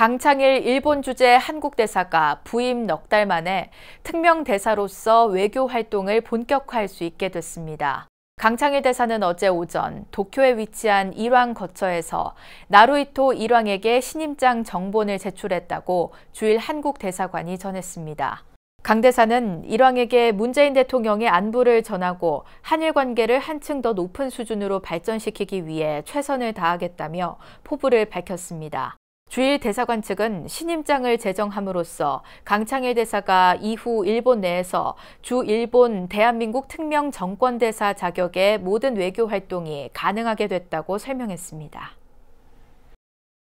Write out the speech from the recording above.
강창일 일본 주재 한국 대사가 부임 넉 달 만에 특명 대사로서 외교 활동을 본격화할 수 있게 됐습니다. 강창일 대사는 어제 오전 도쿄에 위치한 일왕 거처에서 나루이토 일왕에게 신임장 정본을 제출했다고 주일 한국 대사관이 전했습니다. 강 대사는 일왕에게 문재인 대통령의 안부를 전하고 한일 관계를 한층 더 높은 수준으로 발전시키기 위해 최선을 다하겠다며 포부를 밝혔습니다. 주일 대사관 측은 신임장을 제정함으로써 강창일 대사가 이후 일본 내에서 주 일본 대한민국 특명 정권대사 자격의 모든 외교 활동이 가능하게 됐다고 설명했습니다.